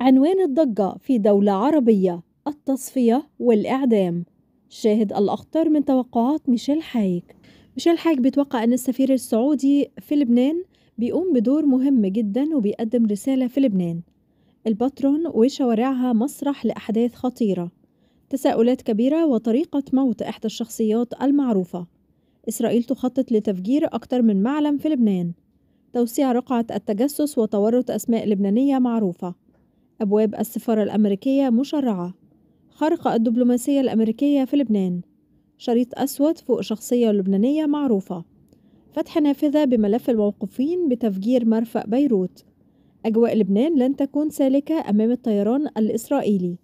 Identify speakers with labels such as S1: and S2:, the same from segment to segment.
S1: عنوان الضجة في دولة عربية التصفية والإعدام شاهد الأخطر من توقعات ميشيل حايك ميشيل حايك بيتوقع أن السفير السعودي في لبنان بيقوم بدور مهم جدا وبيقدم رسالة في لبنان الباترون وشوارعها مسرح لأحداث خطيرة تساؤلات كبيرة وطريقة موت إحدى الشخصيات المعروفة إسرائيل تخطط لتفجير أكثر من معلم في لبنان توسيع رقعة التجسس وتورط أسماء لبنانية معروفة أبواب السفارة الأمريكية مشرعة خرق الدبلوماسية الأمريكية في لبنان شريط أسود فوق شخصية لبنانية معروفة فتح نافذة بملف الموقوفين بتفجير مرفأ بيروت أجواء لبنان لن تكون سالكة أمام الطيران الإسرائيلي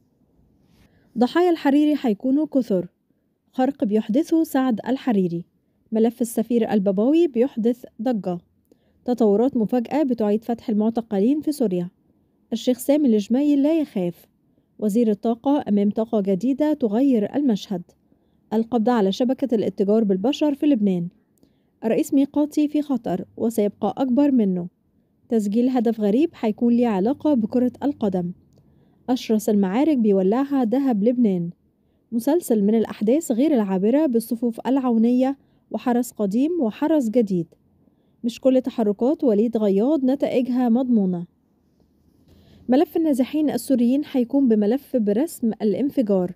S1: ضحايا الحريري هيكونوا كثر خرق بيحدثه سعد الحريري ملف السفير الباباوي بيحدث ضجة تطورات مفاجأة بتعيد فتح المعتقلين في سوريا الشيخ سامي الجميل لا يخاف وزير الطاقة أمام طاقة جديدة تغير المشهد القبض على شبكة الاتجار بالبشر في لبنان الرئيس ميقاتي في خطر وسيبقى أكبر منه تسجيل هدف غريب هيكون لي علاقة بكرة القدم أشرس المعارك بيولعها دهب لبنان مسلسل من الأحداث غير العابرة بالصفوف العونية وحرس قديم وحرس جديد مش كل تحركات وليد غياض نتائجها مضمونة ملف النازحين السوريين هيكون بملف برسم الانفجار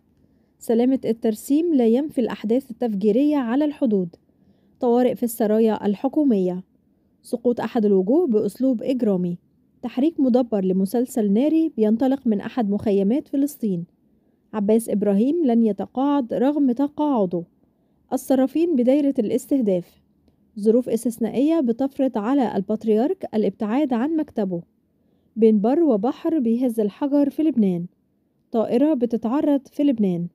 S1: سلامة الترسيم لا ينفي الأحداث التفجيرية على الحدود طوارئ في السرايا الحكومية سقوط أحد الوجوه بأسلوب إجرامي تحريك مدبر لمسلسل ناري بينطلق من أحد مخيمات فلسطين عباس إبراهيم لن يتقاعد رغم تقاعده الصرافين بدايرة الاستهداف ظروف استثنائية بتفرض على البطريرك الابتعاد عن مكتبه بين بر وبحر بيهز الحجر في لبنان طائرة بتتعرض في لبنان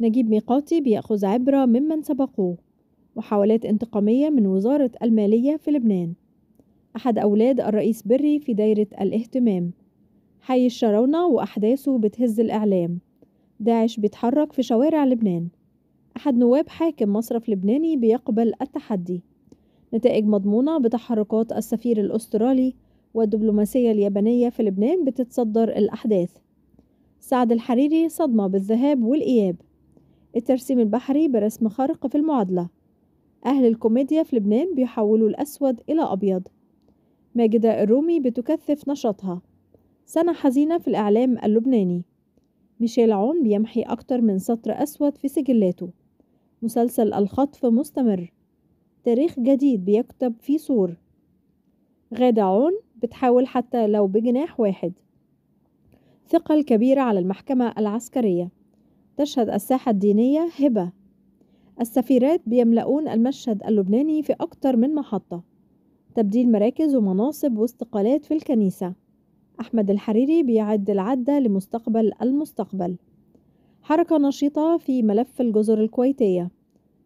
S1: نجيب ميقاتي بيأخذ عبرة ممن سبقوه محاولات انتقامية من وزارة المالية في لبنان أحد أولاد الرئيس بري في دايرة الاهتمام حي الشراونة وأحداثه بتهز الإعلام داعش بيتحرك في شوارع لبنان أحد نواب حاكم مصرف لبناني بيقبل التحدي نتائج مضمونة بتحركات السفير الأسترالي والدبلوماسية اليابانية في لبنان بتتصدر الأحداث سعد الحريري صدمة بالذهاب والإياب الترسيم البحري برسم خارق في المعادلة أهل الكوميديا في لبنان بيحولوا الأسود إلى أبيض ماجدة الرومي بتكثف نشاطها سنة حزينة في الإعلام اللبناني ميشيل عون بيمحي أكتر من سطر أسود في سجلاته مسلسل الخطف مستمر تاريخ جديد بيكتب في سور غادة عون بتحاول حتى لو بجناح واحد ثقل كبيرة على المحكمة العسكرية تشهد الساحة الدينية هبة السفيرات بيملؤون المشهد اللبناني في أكتر من محطة تبديل مراكز ومناصب واستقالات في الكنيسة أحمد الحريري بيعد العدة لمستقبل المستقبل حركة نشيطة في ملف الجزر الكويتية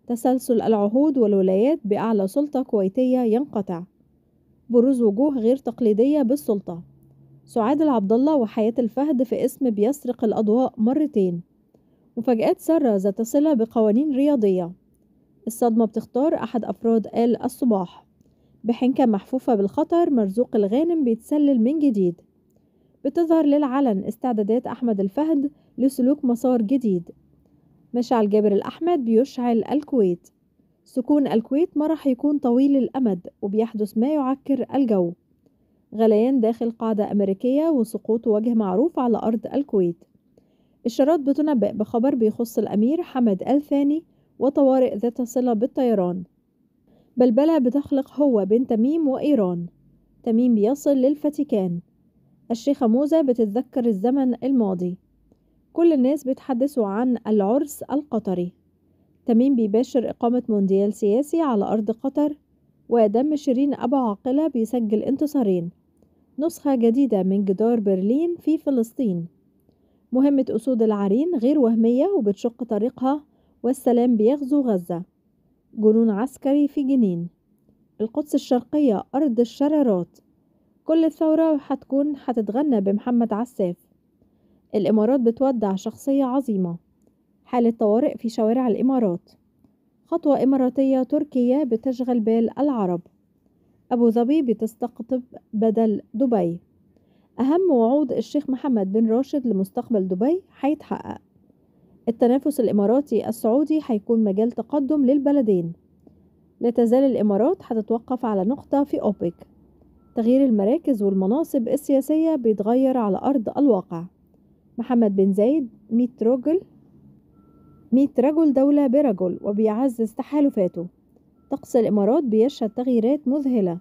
S1: تسلسل العهود والولايات بأعلى سلطة كويتية ينقطع بروز وجوه غير تقليدية بالسلطة سعاد العبد الله وحياة الفهد في اسم بيسرق الأضواء مرتين مفاجآت سارة ذات صلة بقوانين رياضية الصدمة بتختار أحد أفراد آل الصباح بحنكة محفوفة بالخطر مرزوق الغانم بيتسلل من جديد بتظهر للعلن استعدادات أحمد الفهد لسلوك مسار جديد مشعل جابر الأحمد بيشعل الكويت سكون الكويت ما راح يكون طويل الأمد وبيحدث ما يعكر الجو غليان داخل قاعدة أمريكية وسقوط وجه معروف على أرض الكويت الشارات بتنبأ بخبر بيخص الأمير حمد الثاني وطوارئ ذات صلة بالطيران بلبلة بتخلق هو بين تميم وإيران تميم بيصل للفاتيكان الشيخة موزة بتتذكر الزمن الماضي كل الناس بيتحدثوا عن العرس القطري تميم بيباشر إقامة مونديال سياسي على أرض قطر ودم شيرين أبو عاقلة بيسجل انتصارين نسخة جديدة من جدار برلين في فلسطين مهمة أسود العرين غير وهمية وبتشق طريقها والسلام بيغزو غزة جنون عسكري في جنين القدس الشرقية أرض الشرارات كل الثورة هتكون هتتغنى بمحمد عساف الإمارات بتودع شخصية عظيمة حالة طوارئ في شوارع الإمارات خطوة إماراتية تركية بتشغل بال العرب أبو ظبي بتستقطب بدل دبي أهم وعود الشيخ محمد بن راشد لمستقبل دبي هيتحقق التنافس الإماراتي السعودي هيكون مجال تقدم للبلدين لا تزال الإمارات هتتوقف على نقطة في أوبك تغيير المراكز والمناصب السياسية بيتغير على أرض الواقع محمد بن زايد ميت روجل ميت رجل دولة برجل وبيعزز تحالفاته طقس الإمارات بيشهد تغييرات مذهلة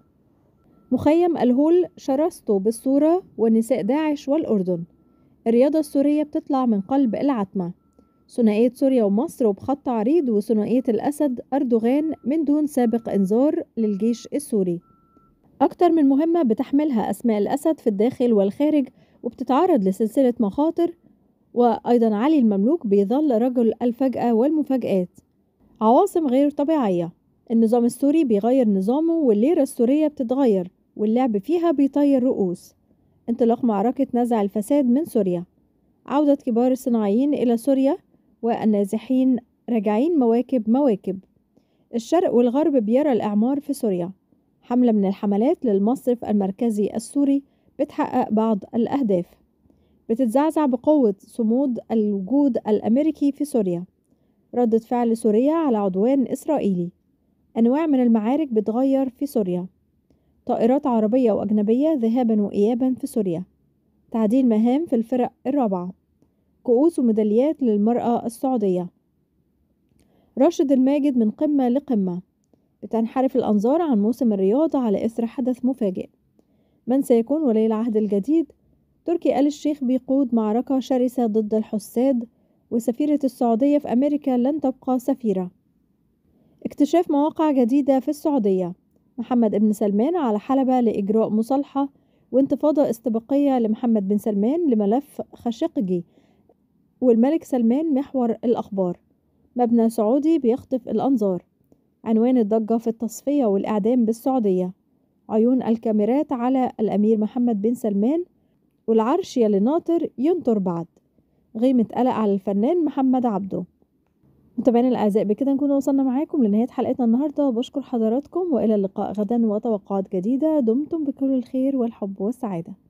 S1: مخيم الهول شرسته بالصورة ونساء داعش والأردن الرياضة السورية بتطلع من قلب العتمة ثنائية سوريا ومصر وبخط عريض وثنائية الأسد أردوغان من دون سابق إنذار للجيش السوري أكتر من مهمة بتحملها أسماء الأسد في الداخل والخارج وبتتعرض لسلسلة مخاطر وأيضا علي المملوك بيظل رجل الفجأة والمفاجآت عواصم غير طبيعية النظام السوري بيغير نظامه والليرة السورية بتتغير واللعب فيها بيطير رؤوس انطلاق معركة نزع الفساد من سوريا عودة كبار الصناعيين إلى سوريا والنازحين راجعين مواكب مواكب الشرق والغرب بيرى الإعمار في سوريا حملة من الحملات للمصرف المركزي السوري بتحقق بعض الأهداف بتتزعزع بقوة صمود الوجود الأمريكي في سوريا ردة فعل سوريا على عدوان إسرائيلي أنواع من المعارك بتغير في سوريا طائرات عربية وأجنبية ذهابا وإيابا في سوريا تعديل مهام في الفرق الرابعة كؤوس وميداليات للمرأة السعودية راشد الماجد من قمة لقمة بتنحرف الأنظار عن موسم الرياضة على إثر حدث مفاجئ من سيكون ولي العهد الجديد تركي آل الشيخ بيقود معركة شرسة ضد الحساد وسفيرة السعودية في أمريكا لن تبقى سفيرة اكتشاف مواقع جديدة في السعودية محمد بن سلمان على حلبة لإجراء مصالحة وانتفاضة استباقية لمحمد بن سلمان لملف خاشقجي والملك سلمان محور الأخبار مبنى سعودي بيخطف الأنظار عنوان الضجة في التصفية والإعدام بالسعودية عيون الكاميرات على الأمير محمد بن سلمان والعرش يلي ناطر ينطر بعد غيمة قلق على الفنان محمد عبده متابعينا الاعزاء بكده نكون وصلنا معاكم لنهايه حلقتنا النهارده بشكر حضراتكم والى اللقاء غدا وتوقعات جديده دمتم بكل الخير والحب والسعاده